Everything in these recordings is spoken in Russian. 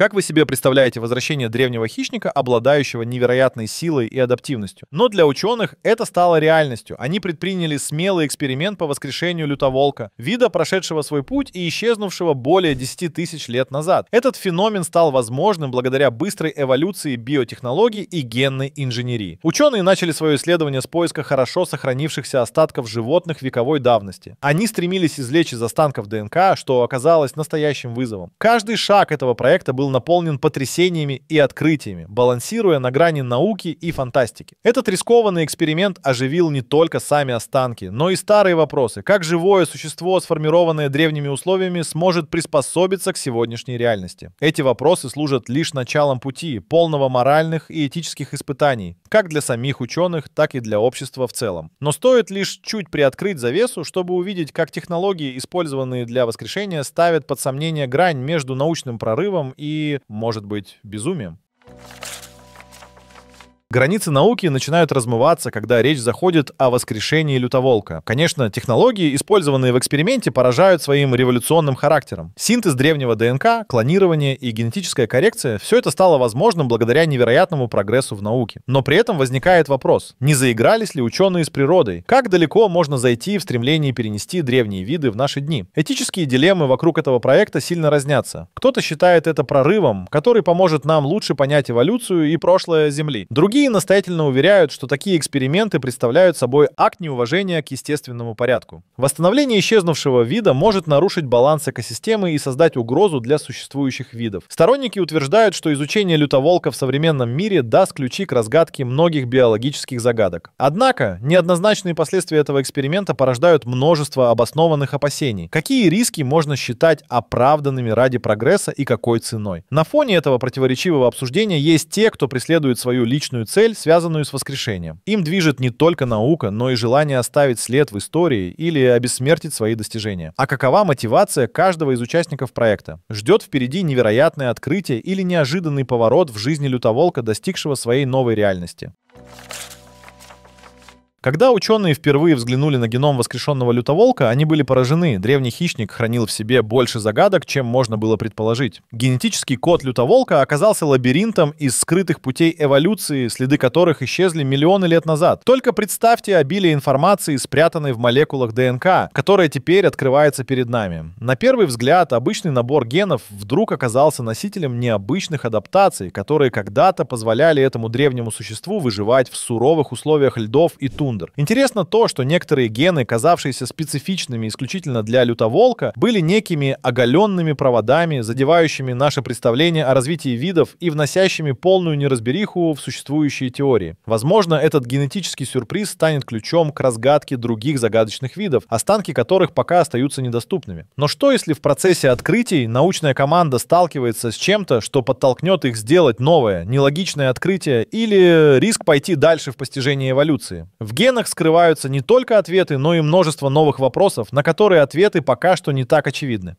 Как вы себе представляете возвращение древнего хищника, обладающего невероятной силой и адаптивностью? Но для ученых это стало реальностью. Они предприняли смелый эксперимент по воскрешению лютоволка, вида, прошедшего свой путь и исчезнувшего более 10 тысяч лет назад. Этот феномен стал возможным благодаря быстрой эволюции биотехнологий и генной инженерии. Ученые начали свое исследование с поиска хорошо сохранившихся остатков животных вековой давности. Они стремились извлечь из останков ДНК, что оказалось настоящим вызовом. Каждый шаг этого проекта был наполнен потрясениями и открытиями, балансируя на грани науки и фантастики. Этот рискованный эксперимент оживил не только сами останки, но и старые вопросы. Как живое существо, сформированное древними условиями, сможет приспособиться к сегодняшней реальности? Эти вопросы служат лишь началом пути, полного моральных и этических испытаний, как для самих ученых, так и для общества в целом. Но стоит лишь чуть приоткрыть завесу, чтобы увидеть, как технологии, использованные для воскрешения, ставят под сомнение грань между научным прорывом и может быть, безумием. Границы науки начинают размываться, когда речь заходит о воскрешении лютоволка. Конечно, технологии, использованные в эксперименте, поражают своим революционным характером. Синтез древнего ДНК, клонирование и генетическая коррекция – все это стало возможным благодаря невероятному прогрессу в науке. Но при этом возникает вопрос, не заигрались ли ученые с природой? Как далеко можно зайти в стремлении перенести древние виды в наши дни? Этические дилеммы вокруг этого проекта сильно разнятся. Кто-то считает это прорывом, который поможет нам лучше понять эволюцию и прошлое Земли. Другие Другие настоятельно уверяют, что такие эксперименты представляют собой акт неуважения к естественному порядку. Восстановление исчезнувшего вида может нарушить баланс экосистемы и создать угрозу для существующих видов. Сторонники утверждают, что изучение лютоволка в современном мире даст ключи к разгадке многих биологических загадок. Однако, неоднозначные последствия этого эксперимента порождают множество обоснованных опасений. Какие риски можно считать оправданными ради прогресса и какой ценой? На фоне этого противоречивого обсуждения есть те, кто преследует свою личную цель, связанную с воскрешением. Им движет не только наука, но и желание оставить след в истории или обессмертить свои достижения. А какова мотивация каждого из участников проекта? Ждет впереди невероятное открытие или неожиданный поворот в жизни лютоволка, достигшего своей новой реальности. Когда ученые впервые взглянули на геном воскрешенного лютоволка, они были поражены. Древний хищник хранил в себе больше загадок, чем можно было предположить. Генетический код лютоволка оказался лабиринтом из скрытых путей эволюции, следы которых исчезли миллионы лет назад. Только представьте обилие информации, спрятанной в молекулах ДНК, которая теперь открывается перед нами. На первый взгляд, обычный набор генов вдруг оказался носителем необычных адаптаций, которые когда-то позволяли этому древнему существу выживать в суровых условиях льдов и тун Шнундер. Интересно то, что некоторые гены, казавшиеся специфичными исключительно для лютоволка, были некими оголенными проводами, задевающими наше представление о развитии видов и вносящими полную неразбериху в существующие теории. Возможно, этот генетический сюрприз станет ключом к разгадке других загадочных видов, останки которых пока остаются недоступными. Но что, если в процессе открытий научная команда сталкивается с чем-то, что подтолкнет их сделать новое, нелогичное открытие или риск пойти дальше в постижении эволюции? В генах скрываются не только ответы, но и множество новых вопросов, на которые ответы пока что не так очевидны.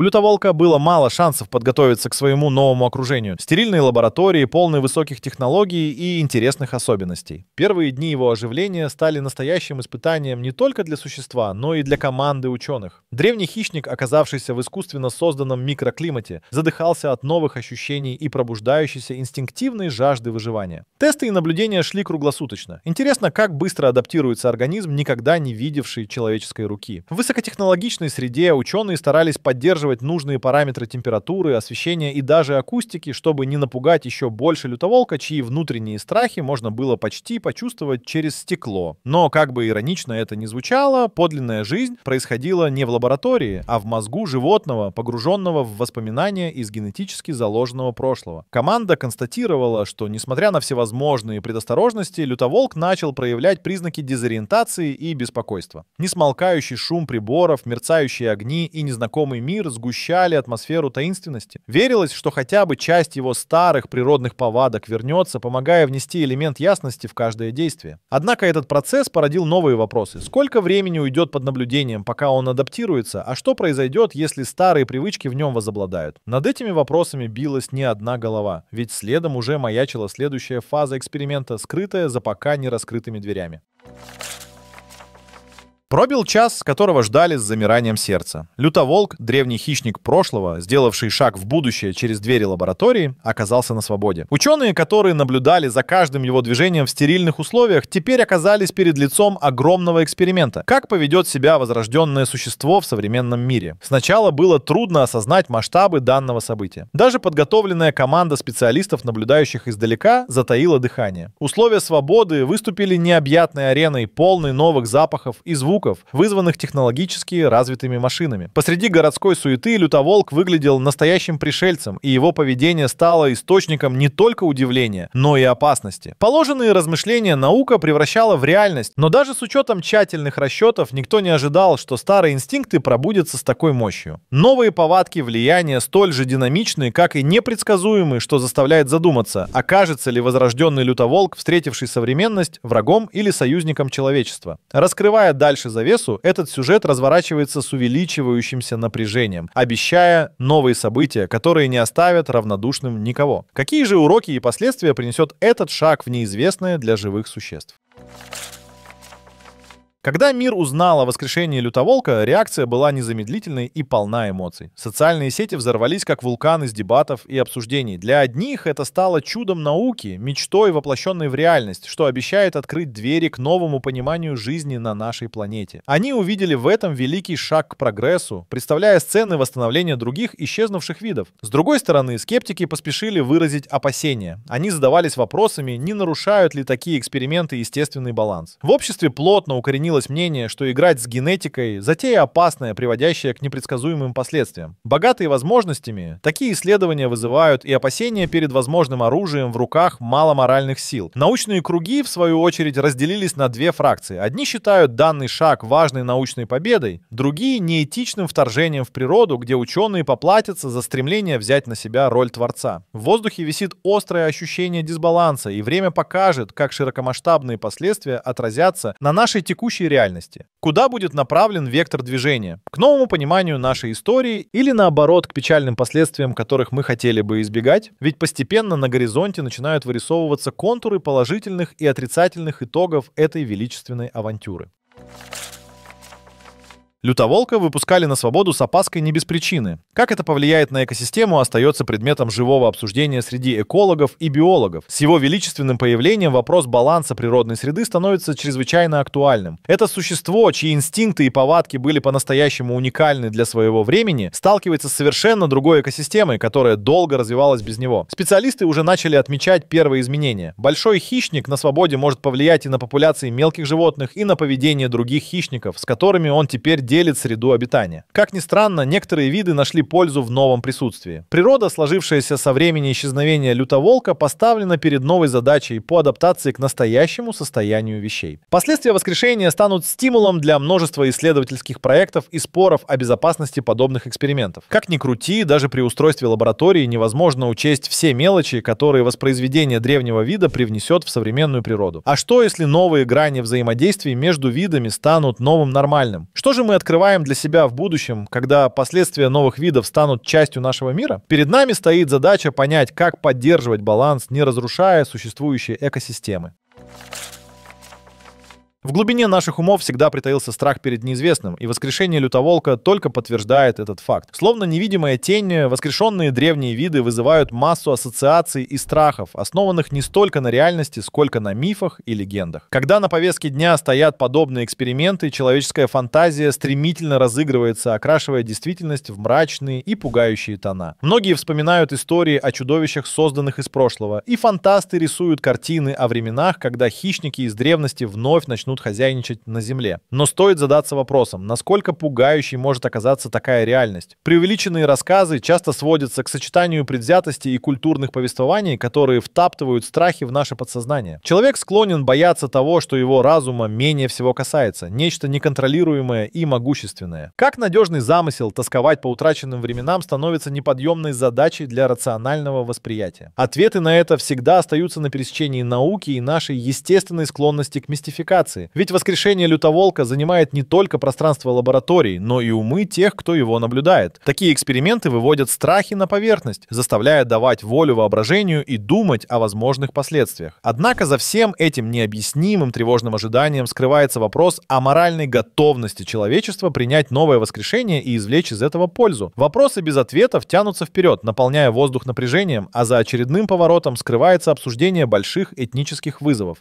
У лютоволка было мало шансов подготовиться к своему новому окружению. Стерильные лаборатории, полные высоких технологий и интересных особенностей. Первые дни его оживления стали настоящим испытанием не только для существа, но и для команды ученых. Древний хищник, оказавшийся в искусственно созданном микроклимате, задыхался от новых ощущений и пробуждающейся инстинктивной жажды выживания. Тесты и наблюдения шли круглосуточно. Интересно, как быстро адаптируется организм, никогда не видевший человеческой руки. В высокотехнологичной среде ученые старались поддерживать настраивать нужные параметры температуры, освещения и даже акустики, чтобы не напугать еще больше лютоволка, чьи внутренние страхи можно было почти почувствовать через стекло. Но, как бы иронично это ни звучало, подлинная жизнь происходила не в лаборатории, а в мозгу животного, погруженного в воспоминания из генетически заложенного прошлого. Команда констатировала, что, несмотря на всевозможные предосторожности, лютоволк начал проявлять признаки дезориентации и беспокойства. Несмолкающий шум приборов, мерцающие огни и незнакомый мир с сгущали атмосферу таинственности. Верилось, что хотя бы часть его старых природных повадок вернется, помогая внести элемент ясности в каждое действие. Однако этот процесс породил новые вопросы. Сколько времени уйдет под наблюдением, пока он адаптируется, а что произойдет, если старые привычки в нем возобладают? Над этими вопросами билась не одна голова, ведь следом уже маячила следующая фаза эксперимента, скрытая за пока не раскрытыми дверями. Пробил час, которого ждали с замиранием сердца. Лютоволк, древний хищник прошлого, сделавший шаг в будущее через двери лаборатории, оказался на свободе. Ученые, которые наблюдали за каждым его движением в стерильных условиях, теперь оказались перед лицом огромного эксперимента. Как поведет себя возрожденное существо в современном мире? Сначала было трудно осознать масштабы данного события. Даже подготовленная команда специалистов, наблюдающих издалека, затаила дыхание. Условия свободы выступили необъятной ареной, полной новых запахов и звуков, звуков, вызванных технологически развитыми машинами. Посреди городской суеты лютоволк выглядел настоящим пришельцем, и его поведение стало источником не только удивления, но и опасности. Положенные размышления наука превращала в реальность, но даже с учетом тщательных расчетов никто не ожидал, что старые инстинкты пробудятся с такой мощью. Новые повадки влияния столь же динамичны, как и непредсказуемы, что заставляет задуматься, окажется а ли возрожденный лютоволк, встретивший современность, врагом или союзником человечества. Раскрывая дальше завесу, этот сюжет разворачивается с увеличивающимся напряжением, обещая новые события, которые не оставят равнодушным никого. Какие же уроки и последствия принесет этот шаг в неизвестное для живых существ? Когда мир узнал о воскрешении Лютоволка, реакция была незамедлительной и полна эмоций. Социальные сети взорвались как вулкан из дебатов и обсуждений. Для одних это стало чудом науки, мечтой, воплощенной в реальность, что обещает открыть двери к новому пониманию жизни на нашей планете. Они увидели в этом великий шаг к прогрессу, представляя сцены восстановления других исчезнувших видов. С другой стороны, скептики поспешили выразить опасения. Они задавались вопросами, не нарушают ли такие эксперименты естественный баланс. В обществе плотно укоренилось сохранилось мнение, что играть с генетикой – затея опасная, приводящая к непредсказуемым последствиям. Богатые возможностями, такие исследования вызывают и опасения перед возможным оружием в руках маломоральных сил. Научные круги, в свою очередь, разделились на две фракции. Одни считают данный шаг важной научной победой, другие – неэтичным вторжением в природу, где ученые поплатятся за стремление взять на себя роль творца. В воздухе висит острое ощущение дисбаланса, и время покажет, как широкомасштабные последствия отразятся на нашей текущей текущей реальности. Куда будет направлен вектор движения? К новому пониманию нашей истории или наоборот к печальным последствиям, которых мы хотели бы избегать? Ведь постепенно на горизонте начинают вырисовываться контуры положительных и отрицательных итогов этой величественной авантюры. Thank you Лютоволка выпускали на свободу с опаской не без причины. Как это повлияет на экосистему, остается предметом живого обсуждения среди экологов и биологов. С его величественным появлением вопрос баланса природной среды становится чрезвычайно актуальным. Это существо, чьи инстинкты и повадки были по-настоящему уникальны для своего времени, сталкивается с совершенно другой экосистемой, которая долго развивалась без него. Специалисты уже начали отмечать первые изменения. Большой хищник на свободе может повлиять и на популяции мелких животных, и на поведение других хищников, с которыми он теперь делит среду обитания. Как ни странно, некоторые виды нашли пользу в новом присутствии. Природа, сложившаяся со времени исчезновения лютоволка, поставлена перед новой задачей по адаптации к настоящему состоянию вещей. Последствия воскрешения станут стимулом для множества исследовательских проектов и споров о безопасности подобных экспериментов. Как ни крути, даже при устройстве лаборатории невозможно учесть все мелочи, которые воспроизведение древнего вида привнесет в современную природу. А что, если новые грани взаимодействий между видами станут новым нормальным? Что же мы открываем для себя в будущем, когда последствия новых видов станут частью нашего мира, перед нами стоит задача понять, как поддерживать баланс, не разрушая существующие экосистемы. В глубине наших умов всегда притаился страх перед неизвестным, и воскрешение лютоволка только подтверждает этот факт. Словно невидимая тень, воскрешенные древние виды вызывают массу ассоциаций и страхов, основанных не столько на реальности, сколько на мифах и легендах. Когда на повестке дня стоят подобные эксперименты, человеческая фантазия стремительно разыгрывается, окрашивая действительность в мрачные и пугающие тона. Многие вспоминают истории о чудовищах, созданных из прошлого, и фантасты рисуют картины о временах, когда хищники из древности вновь начнут начнут хозяйничать на земле. Но стоит задаться вопросом, насколько пугающей может оказаться такая реальность. Преувеличенные рассказы часто сводятся к сочетанию предвзятости и культурных повествований, которые втаптывают страхи в наше подсознание. Человек склонен бояться того, что его разума менее всего касается, нечто неконтролируемое и могущественное. Как надежный замысел тосковать по утраченным временам становится неподъемной задачей для рационального восприятия. Ответы на это всегда остаются на пересечении науки и нашей естественной склонности к мистификации, информации. Ведь воскрешение лютоволка занимает не только пространство лабораторий, но и умы тех, кто его наблюдает. Такие эксперименты выводят страхи на поверхность, заставляя давать волю воображению и думать о возможных последствиях. Однако за всем этим необъяснимым тревожным ожиданием скрывается вопрос о моральной готовности человечества принять новое воскрешение и извлечь из этого пользу. Вопросы без ответов тянутся вперед, наполняя воздух напряжением, а за очередным поворотом скрывается обсуждение больших этнических вызовов.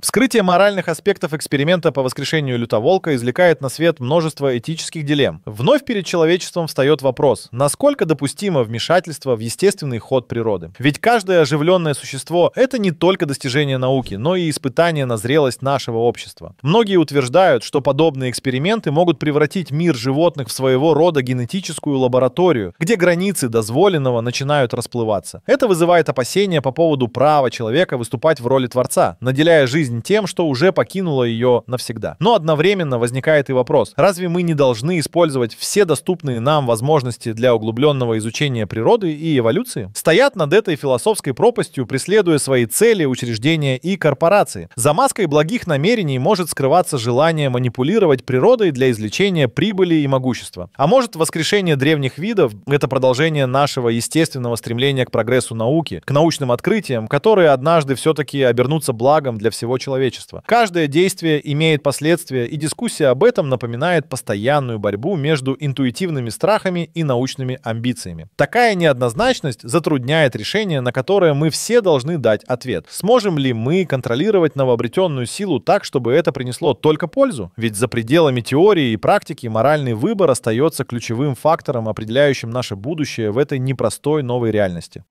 Вскрытие моральных аспектов эксперимента по воскрешению лютоволка извлекает на свет множество этических дилемм. Вновь перед человечеством встает вопрос, насколько допустимо вмешательство в естественный ход природы. Ведь каждое оживленное существо — это не только достижение науки, но и испытание на зрелость нашего общества. Многие утверждают, что подобные эксперименты могут превратить мир животных в своего рода генетическую лабораторию, где границы дозволенного начинают расплываться. Это вызывает опасения по поводу права человека выступать в роли творца, наделяя жизнь жизнь тем, что уже покинуло ее навсегда. Но одновременно возникает и вопрос, разве мы не должны использовать все доступные нам возможности для углубленного изучения природы и эволюции? Стоят над этой философской пропастью, преследуя свои цели, учреждения и корпорации. За маской благих намерений может скрываться желание манипулировать природой для извлечения прибыли и могущества. А может воскрешение древних видов — это продолжение нашего естественного стремления к прогрессу науки, к научным открытиям, которые однажды все-таки обернутся благом для всего человечества. Каждое действие имеет последствия, и дискуссия об этом напоминает постоянную борьбу между интуитивными страхами и научными амбициями. Такая неоднозначность затрудняет решение, на которое мы все должны дать ответ. Сможем ли мы контролировать новообретенную силу так, чтобы это принесло только пользу? Ведь за пределами теории и практики моральный выбор остается ключевым фактором, определяющим наше будущее в этой непростой новой реальности.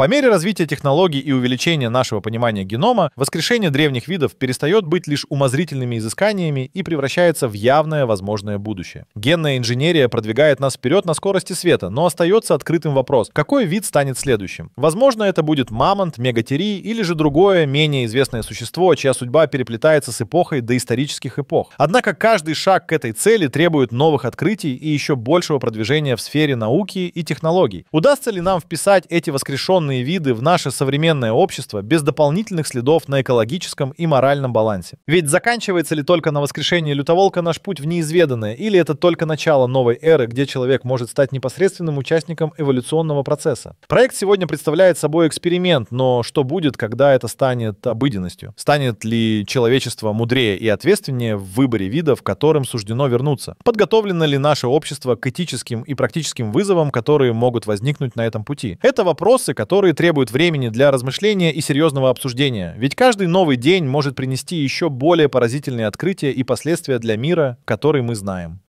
По мере развития технологий и увеличения нашего понимания генома, воскрешение древних видов перестает быть лишь умозрительными изысканиями и превращается в явное возможное будущее. Генная инженерия продвигает нас вперед на скорости света, но остается открытым вопрос, какой вид станет следующим. Возможно, это будет мамонт, мегатерий или же другое, менее известное существо, чья судьба переплетается с эпохой доисторических эпох. Однако каждый шаг к этой цели требует новых открытий и еще большего продвижения в сфере науки и технологий. Удастся ли нам вписать эти воскрешенные данные виды в наше современное общество без дополнительных следов на экологическом и моральном балансе. Ведь заканчивается ли только на воскрешении лютоволка наш путь в неизведанное, или это только начало новой эры, где человек может стать непосредственным участником эволюционного процесса? Проект сегодня представляет собой эксперимент, но что будет, когда это станет обыденностью? Станет ли человечество мудрее и ответственнее в выборе видов, которым суждено вернуться? Подготовлено ли наше общество к этическим и практическим вызовам, которые могут возникнуть на этом пути? Это вопросы, которые которые требуют времени для размышления и серьезного обсуждения, ведь каждый новый день может принести еще более поразительные открытия и последствия для мира, который мы знаем.